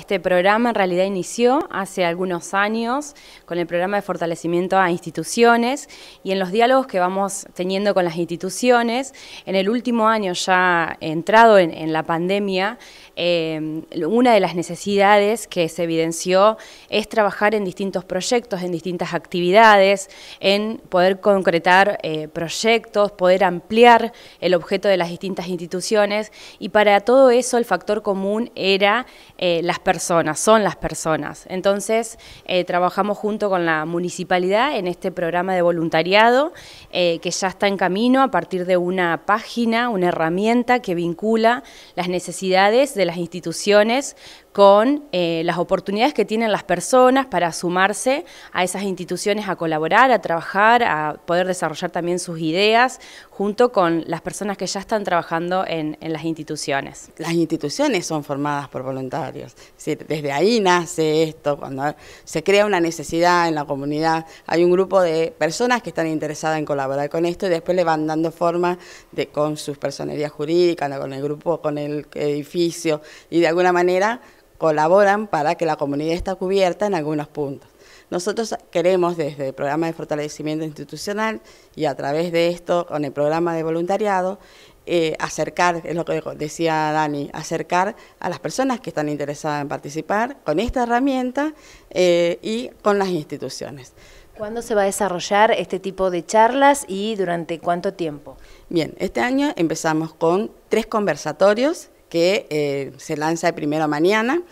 Este programa en realidad inició hace algunos años con el programa de fortalecimiento a instituciones y en los diálogos que vamos teniendo con las instituciones, en el último año ya entrado en, la pandemia, eh, una de las necesidades que se evidenció es trabajar en distintos proyectos, en distintas actividades, en poder concretar eh, proyectos, poder ampliar el objeto de las distintas instituciones y para todo eso el factor común era eh, las personas personas, son las personas. Entonces, eh, trabajamos junto con la municipalidad en este programa de voluntariado eh, que ya está en camino a partir de una página, una herramienta que vincula las necesidades de las instituciones con eh, las oportunidades que tienen las personas para sumarse a esas instituciones, a colaborar, a trabajar, a poder desarrollar también sus ideas, junto con las personas que ya están trabajando en, las instituciones. Las instituciones son formadas por voluntarios, desde ahí nace esto, cuando se crea una necesidad en la comunidad, hay un grupo de personas que están interesadas en colaborar con esto y después le van dando forma con sus personerías jurídicas, con el grupo, con el edificio, y de alguna manera colaboran para que la comunidad esté cubierta en algunos puntos. Nosotros queremos desde el programa de fortalecimiento institucional y a través de esto con el programa de voluntariado eh, acercar, es lo que decía Dani, acercar a las personas que están interesadas en participar con esta herramienta eh, y con las instituciones. ¿Cuándo se va a desarrollar este tipo de charlas y durante cuánto tiempo? Bien, este año empezamos con tres conversatorios que eh, se lanza el primero de mañana.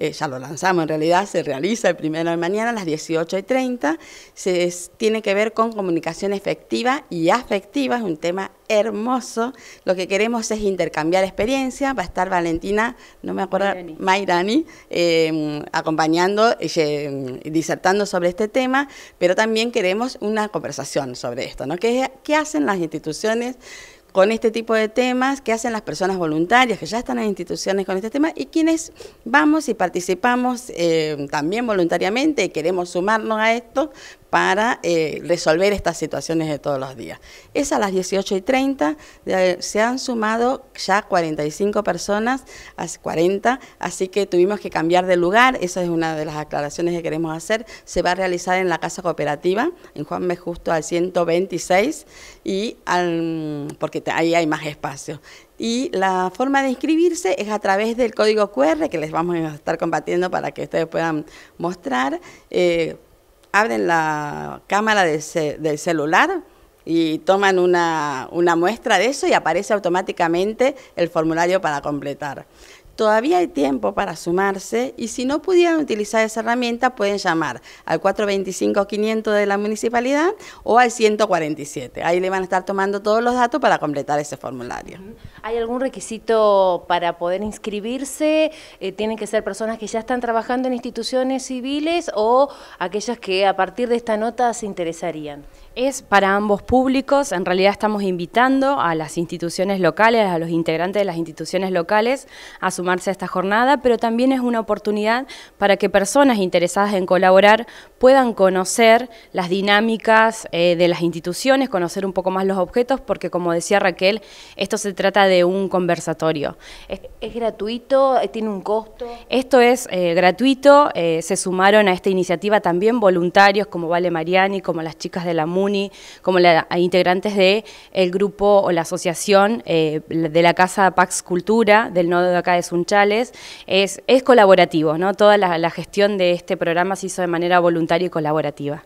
Eh, ya lo lanzamos en realidad, se realiza el primero de mañana a las 18 y 30, se, tiene que ver con comunicación efectiva y afectiva, es un tema hermoso, lo que queremos es intercambiar experiencias, va a estar Valentina, no me acuerdo, Mairani, em, acompañando, eh, y disertando sobre este tema, pero también queremos una conversación sobre esto, ¿no? qué hacen las instituciones? con este tipo de temas que hacen las personas voluntarias que ya están en instituciones con este tema y quienes vamos y participamos eh, también voluntariamente y queremos sumarnos a esto para eh, resolver estas situaciones de todos los días. Es a las 18 y 30, se han sumado ya 45 personas, 40, así que tuvimos que cambiar de lugar, esa es una de las aclaraciones que queremos hacer, se va a realizar en la Casa Cooperativa, en Juan B. Justo al 126, y porque ahí hay más espacio. Y la forma de inscribirse es a través del código QR que les vamos a estar compartiendo para que ustedes puedan mostrar. Eh, abren la cámara del, celular y toman una, una muestra de eso y aparece automáticamente el formulario para completar. Todavía hay tiempo para sumarse y si no pudieran utilizar esa herramienta pueden llamar al 425-500 de la municipalidad o al 147. Ahí le van a estar tomando todos los datos para completar ese formulario. ¿Hay algún requisito para poder inscribirse? Eh, ¿Tienen que ser personas que ya están trabajando en instituciones civiles o aquellas que a partir de esta nota se interesarían? Es para ambos públicos, en realidad estamos invitando a las instituciones locales, a los integrantes de las instituciones locales a sumar a esta jornada, pero también es una oportunidad para que personas interesadas en colaborar puedan conocer las dinámicas eh, de las instituciones, conocer un poco más los objetos, porque como decía Raquel, esto se trata de un conversatorio. ¿Es, gratuito? ¿Tiene un costo? Esto es eh, gratuito, eh, se sumaron a esta iniciativa también voluntarios como Vale Mariani, como las chicas de la MUNI, como la, integrantes del el grupo o la asociación de la Casa Pax Cultura del nodo de acá de su es, es colaborativo, ¿no? Toda la gestión de este programa se hizo de manera voluntaria y colaborativa.